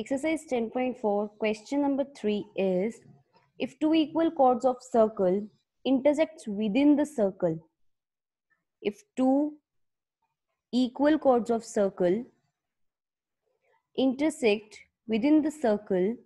Exercise 10.4, question number 3 is if two equal chords of circle intersects within the circle, if two equal chords of circle intersect within the circle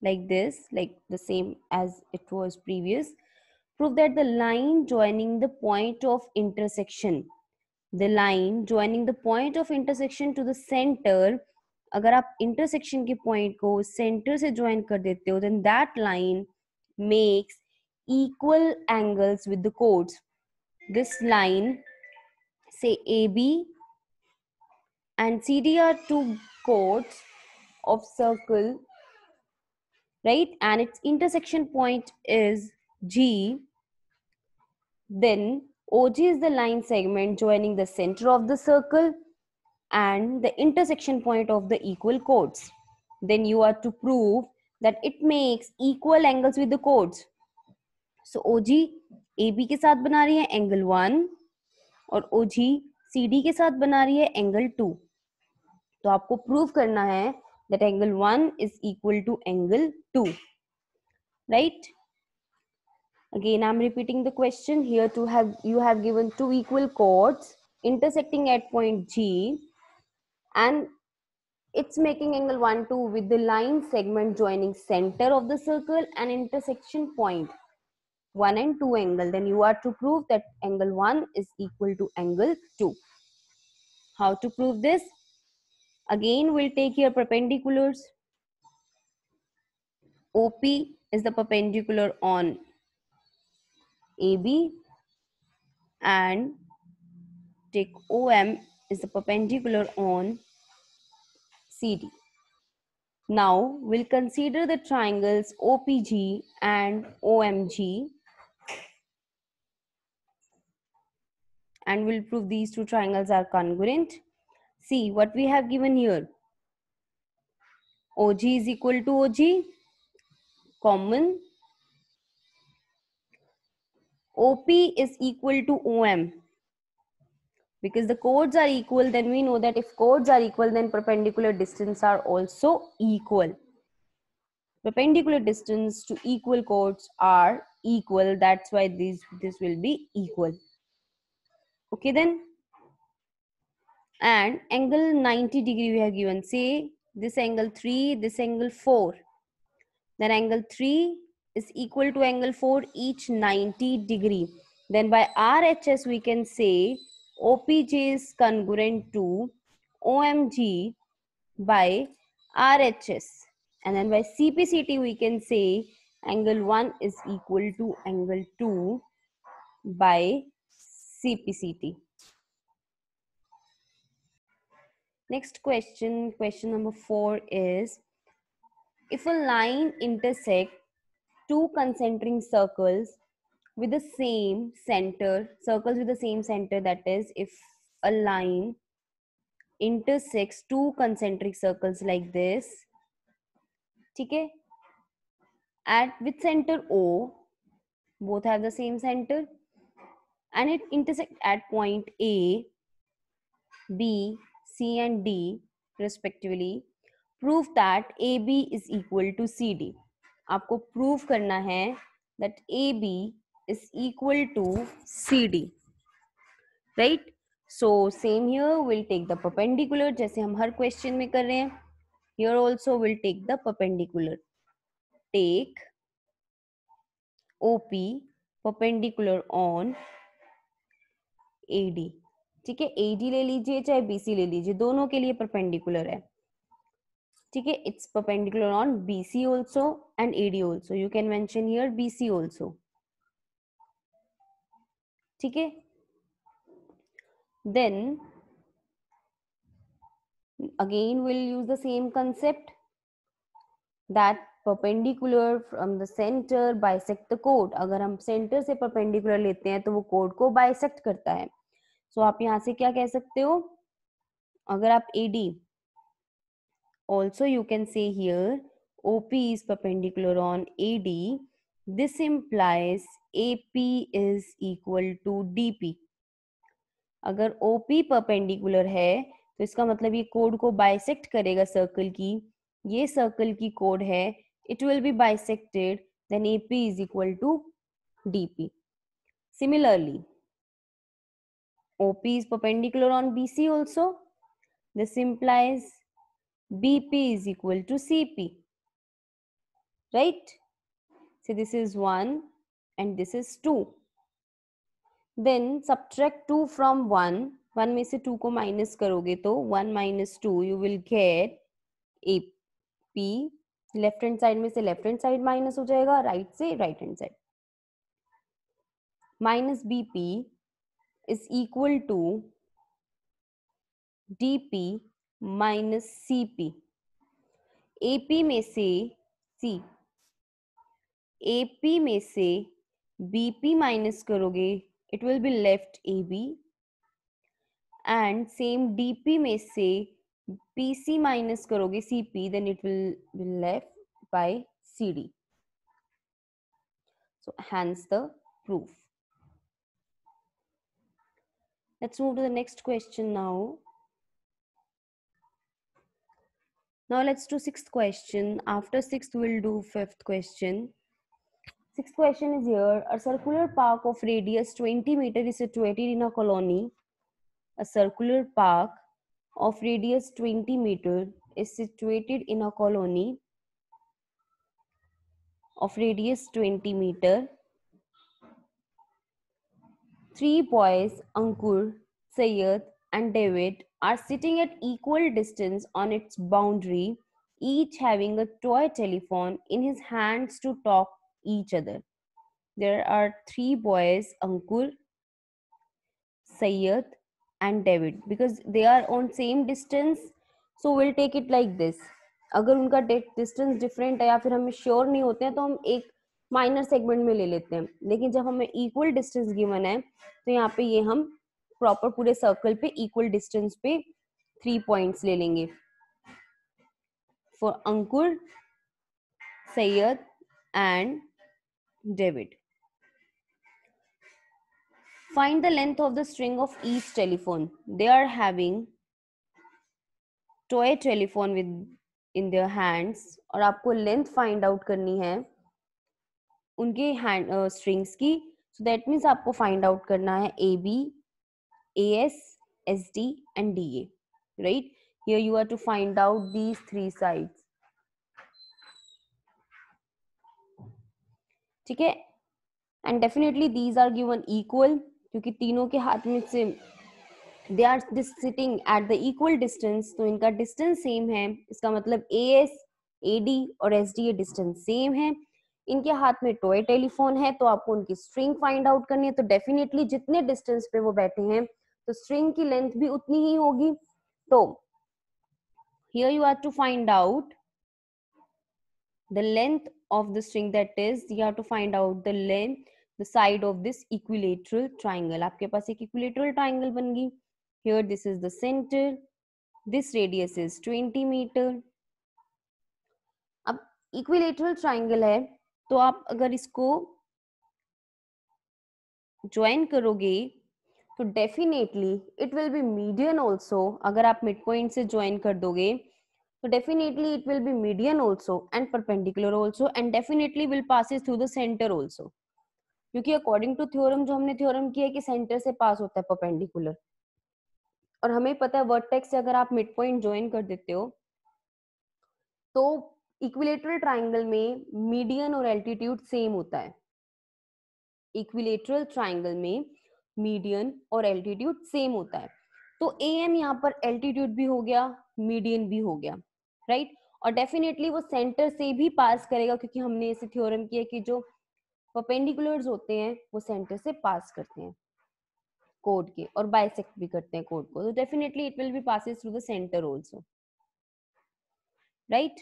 like this, like the same as it was previous, prove that the line joining the point of intersection, the line joining the point of intersection to the center अगर आप intersection के point को centre से join कर देते हो then that line makes equal angles with the chords this line say AB and CD are two chords of circle right and its intersection point is G then OG is the line segment joining the center of the circle and the intersection point of the equal chords. Then you are to prove that it makes equal angles with the chords. So OG AB के साथ बना रही है angle one, और OG CD के साथ बना रही है angle two. तो आपको prove करना है that angle 1 is equal to angle 2 right again i'm repeating the question here to have you have given two equal chords intersecting at point g and it's making angle 1 2 with the line segment joining center of the circle and intersection point 1 and 2 angle then you are to prove that angle 1 is equal to angle 2 how to prove this again we'll take here perpendiculars op is the perpendicular on ab and take om is the perpendicular on CD. Now we'll consider the triangles OPG and OMG and we'll prove these two triangles are congruent. See what we have given here. OG is equal to OG, common. OP is equal to OM because the chords are equal then we know that if chords are equal then perpendicular distance are also equal perpendicular distance to equal chords are equal that's why this this will be equal okay then and angle 90 degree we have given say this angle 3 this angle 4 then angle 3 is equal to angle 4 each 90 degree then by RHS we can say OPG is congruent to OMG by RHS. And then by CPCT, we can say angle 1 is equal to angle 2 by CPCT. Next question, question number 4 is, if a line intersects two concentric circles with the same center circles with the same center that is if a line intersects two concentric circles like this theek hai at with center O both have the same center and it intersect at point A B C and D respectively prove that AB is equal to CD aapko prove karna hai that AB is equal to CD. Right? So same here, we'll take the perpendicular जैसे हम हर question में कर रहे हैं. Here also we'll take the perpendicular. Take OP perpendicular on AD. ठीक है AD ले लीजिए चाहे BC ले लीजिए दोनों के लिए perpendicular है. ठीक है it's perpendicular on BC also and AD also. You can mention here BC also. ठीक है then again will use the same concept that perpendicular from the centre bisect the कोड अगर हम सेंटर से परपेंडिकुलर लेते हैं तो वो कोड को बाइसेक्ट करता है सो so, आप यहां से क्या कह सकते हो अगर आप A D also you can say here OP is perpendicular on A D this implies AP is equal to DP अगर OP परपेंडिकुलर है तो इसका मतलब ये कोड को बाइसेक्ट करेगा सर्कल की ये सर्कल की कोड है it will be bisected then AP is equal to DP similarly OP is perpendicular on BC also this implies BP is equal to CP right so this is one and this is 2 then subtract 2 from 1 one में से two को minus करोगे तो one minus two you will get A P left hand side में से left hand side minus हो जाएगा right right से right hand side minus B P is equal to D P minus C P A P में से सी ए P में से bp minus karoge it will be left ab and same dp may say pc minus karoge cp then it will be left by cd so hence the proof let's move to the next question now now let's do sixth question after sixth we'll do fifth question Sixth question is here. A circular park of radius 20 meter is situated in a colony. A circular park of radius 20 meter is situated in a colony of radius 20 meter. Three boys, Ankur, Sayed and David are sitting at equal distance on its boundary, each having a toy telephone in his hands to talk each other. There are three boys, Ankur, Sayyad and David because they are on same distance. So we'll take it like this. अगर उनका distance different है या फिर हमें sure नहीं होते हैं तो हम एक माइनर सेगमेंट में ले लेते हैं लेकिन जब हमें इक्वल डिस्टेंस गिवन है तो यहाँ पे ये हम प्रॉपर पूरे सर्कल पे इक्वल डिस्टेंस पे थ्री पॉइंट्स ले लेंगे for Ankur Syed and David. Find the length of the string of each telephone. They are having toy telephone with in their hands और आपको length find out करनी है उनके hand uh, strings की so that means आपको find out करना है A B A S S D and D A right here you are to find out these three sides ठीक है and definitely these are given equal क्योंकि तीनों के हाथ में से they are sitting at the equal distance तो इनका डिस्टेंस सेम है इसका मतलब ए एस ए डी और S D A distance same है इनके हाथ में टॉय टेलीफोन है तो आपको उनकी स्ट्रिंग फाइंड आउट करनी है तो डेफिनेटली जितने डिस्टेंस पे वो बैठे हैं तो स्ट्रिंग की लेंथ भी उतनी ही होगी तो here you have to find out the length of the string that is you have to find out the length the side of this equilateral triangle aapke paas ek equilateral triangle ban gayi here this is the center this radius is 20 meter ab equilateral triangle hai to aap agar isko join karoge तो definitely it will be median also अगर आप mid point से join कर दोगे So definitely it will be median also and perpendicular also and definitely will passes through the center also. क्योंकि according to theorem जो हमने theorem किया है कि सेंटर से पास होता है परपेंडिकुलर और हमें पता है वर्टेक्स से अगर आप मिड पॉइंट ज्वाइन कर देते हो तो इक्विलेटरल ट्राइंगल में मीडियन और एल्टीट्यूड सेम होता है इक्विलेटरल ट्राइंगल में मीडियन और एल्टीट्यूड सेम होता है तो ए एम यहाँ पर एल्टीट्यूड भी हो गया मीडियन भी हो गया राइट और डेफिनेटली वो सेंटर से भी पास करेगा क्योंकि हमने ऐसे थ्योरम किया कि जो परपेंडिकुलर्स होते हैं वो सेंटर से पास करते हैं कोड के और बायसेक्ट भी करते हैं कोड को तो definitely it will be passes through the center also right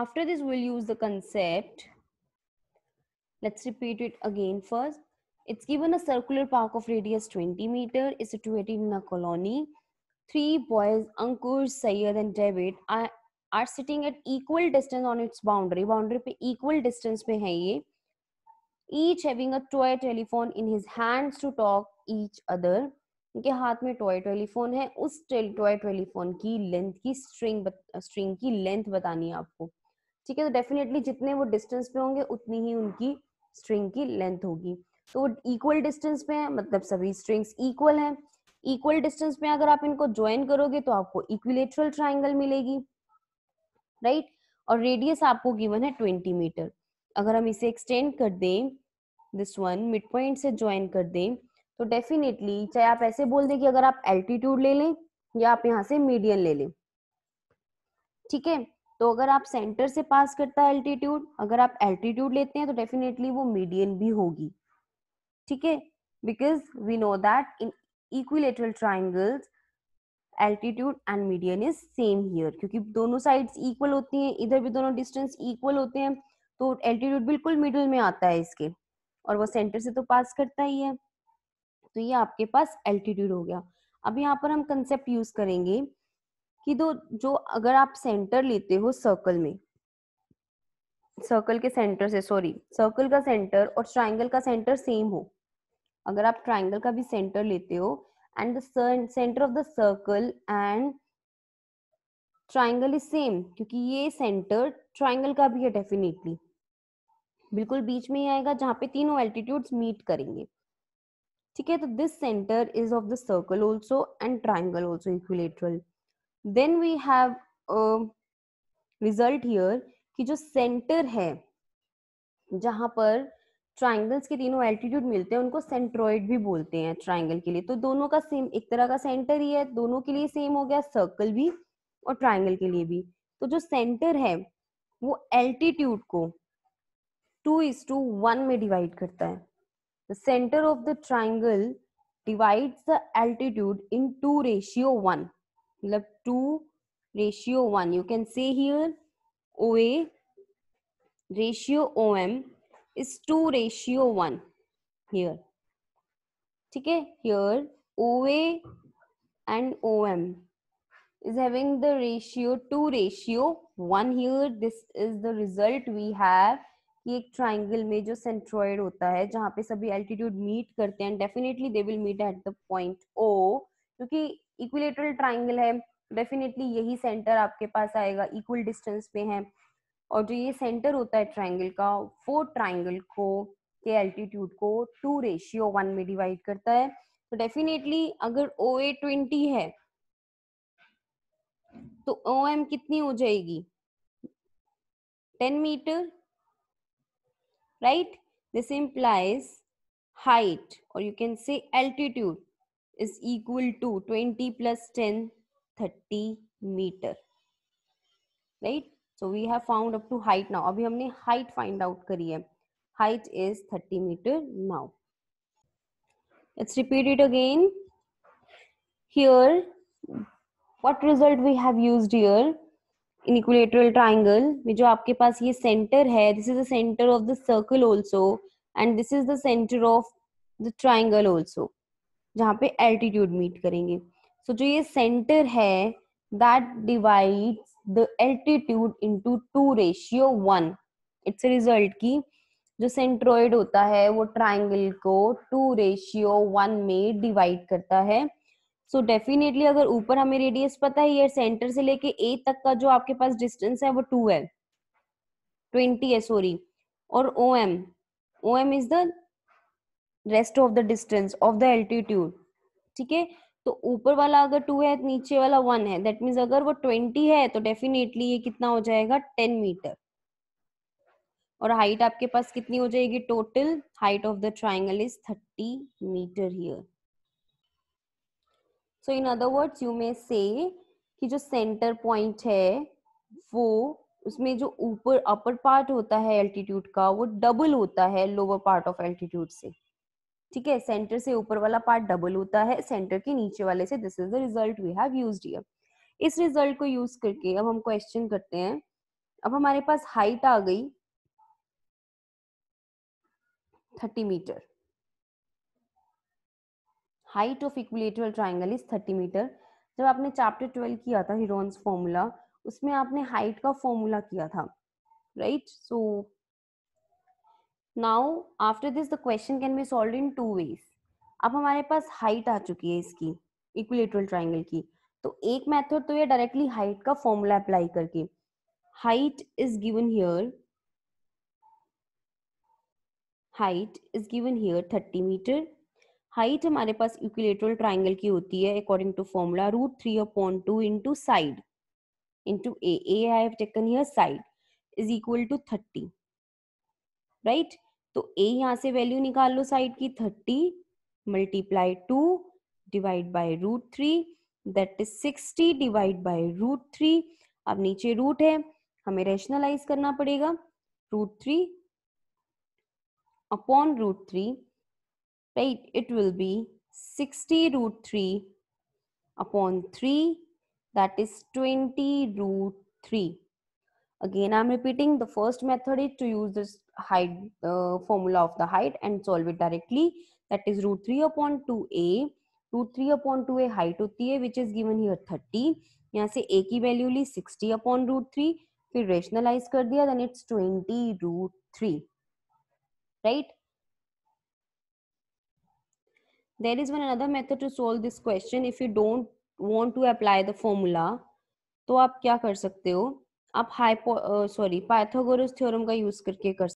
after this will use the concept let's repeat it again first it's given a circular park of radius 20 meter is situated in a colony Three boys, Ankur, Sayed, and David, are, are sitting at equal distance on its boundary. Boundary pe equal distance pe hai ye. Each having a toy telephone in his hands to talk each other. उनके हाथ में toy telephone है उस toy telephone की length की string string की length बतानी है आपको ठीक है तो डेफिनेटली जितने वो डिस्टेंस पे होंगे उतनी ही उनकी स्ट्रिंग की लेंथ होगी तो वो इक्वल डिस्टेंस पे है मतलब सभी स्ट्रिंग्स इक्वल हैं इक्वल डिस्टेंस में अगर आप इनको ज्वाइन करोगे तो आपको इक्विलेटरल ट्राइंगल मिलेगी राइट और रेडियस आपको गिवन है ट्वेंटी मीटर अगर हम इसे एक्सटेंड कर दें दिस वन मिड पॉइंट से ज्वाइन कर दें तो डेफिनेटली चाहे आप ऐसे बोल दें कि अगर आप एल्टीट्यूड ले लें या आप यहाँ से मीडियन ले लें ठीक है तो अगर आप सेंटर से पास करता है एल्टीट्यूड अगर आप एल्टीट्यूड लेते हैं तो डेफिनेटली वो मीडियन भी होगी ठीक है because we know that in equilateral triangles altitude and median is same here क्योंकि दोनों sides equal होती हैं इधर भी दोनों distance equal होते हैं तो altitude बिल्कुल middle में आता है इसके और वो center से तो pass करता ही है तो ये आपके पास altitude हो गया अब यहाँ पर हम concept use करेंगे कि दो जो अगर आप center लेते हो circle में सर्कल के सेंटर से सॉरी सर्कल का सेंटर और ट्राइंगल का सेंटर सेम हो अगर आप ट्राइंगल का भी सेंटर लेते हो and the center of the circle and triangle is same क्योंकि ये सेंटर ट्राइंगल का भी है डेफिनेटली बिल्कुल बीच में ही आएगा जहां पे तीनों एल्टीट्यूड मीट करेंगे ठीक है तो this center is of the circle also and triangle also equilateral then we have result here कि जो सेंटर है जहां पर ट्राइंगल्स के तीनों एल्टीट्यूड मिलते हैं उनको सेंट्रोइड भी बोलते हैं ट्राइंगल के लिए तो दोनों का सेम एक तरह का सेंटर ही है दोनों के लिए सेम हो गया सर्कल भी और ट्राइंगल के लिए भी तो जो सेंटर है वो एल्टीट्यूड को टू इज टू वन में डिवाइड करता है the center of the triangle divide the altitude in two ratio one मतलब two ratio one you can say here O A ratio O M is 2 ratio 1 here ठीक है here OA and OM is having the ratio 2 ratio 1 here this is the result we have कि एक triangle में जो centroid होता है जहां पे सभी एल्टीट्यूड मीट करते हैं definitely they will meet at the point O क्योंकि इक्विलेटरल ट्राइंगल है डेफिनेटली यही सेंटर आपके पास आएगा इक्वल डिस्टेंस पे है और जो ये सेंटर होता है ट्राइंगल का वो ट्राइंगल को के एल्टीट्यूड को टू रेशियो वन में डिवाइड करता है तो डेफिनेटली अगर ओ ए ट्वेंटी है तो ओ एम कितनी हो जाएगी ten meter right this implies height और you can say altitude is equal to twenty plus ten thirty meter right so we have found up to height now अभी हमने height find out करी है height is thirty meter now it's repeated again here what result we have use here equilateral triangle में जो आपके पास ये center है this is the center of the circle also and this is the center of the triangle also जहां पे altitude meet करेंगे सो so, जो ये सेंटर है that divides the altitude into two ratio one it's result की जो centroid होता है वो ट्राइंगल को टू रेशियो वन में डिवाइड करता है सो so डेफिनेटली अगर ऊपर हमें रेडियस पता है ये सेंटर से लेके ए तक का जो आपके पास डिस्टेंस है वो टू है ट्वेंटी है सॉरी और O M O M is the rest of the distance of the altitude ठीक है तो ऊपर वाला अगर टू है नीचे वाला वन है दैट मीन अगर वो ट्वेंटी है तो डेफिनेटली ये कितना हो जाएगा टेन मीटर और हाइट आपके पास कितनी हो जाएगी total height of the triangle is thirty meter here so in other words you may say कि जो सेंटर पॉइंट है वो उसमें जो ऊपर अपर पार्ट होता है एल्टीट्यूड का वो डबल होता है लोअर पार्ट ऑफ एल्टीट्यूड से ठीक है सेंटर से ऊपर वाला पार्ट डबल होता है सेंटर के नीचे वाले से this is the result we have used here इस रिजल्ट को यूज करके अब हम क्वेश्चन करते हैं अब हमारे पास हाइट आ गई thirty meter height of equilateral triangle is thirty meter जब आपने चैप्टर ट्वेल्व किया था हिरोन्स फॉर्मूला उसमें आपने हाइट का फॉर्मूला किया था right so now after this the question can be solve in two ways अब हमारे पास हाइट आ चुकी है इसकी इक्विलेटरल ट्राइंगल की तो एक मेथड तो ये डायरेक्टली हाइट का फॉर्मूला अप्लाई करके height is given here height is given here 30 meter height हमारे पास इक्विलेटरल ट्राइंगल की होती है according to formula root three upon two into side into A A taken here side is equal to thirty right तो A यहाँ से value निकाल लो साइड की thirty multiply two divide by root three that is sixty divide by root three अब नीचे root है हमें रेशनलाइज करना पड़ेगा root three upon root three right it will be sixty root three upon three that is twenty root three Again, I'm repeating the first method is to use this height uh, formula of the height and solve it directly. That is root 3 upon 2a. Root 3 upon 2a height होती है which is given here 30. यहाँ से a की value ली 60 upon root 3. फिर rationalise कर दिया then it's 20 root 3. Right? There is one another method to solve this question. If you don't want to apply the formula, तो आप क्या कर सकते हो आप हाइपो सॉरी पाइथागोरस थ्योरम का यूज करके कर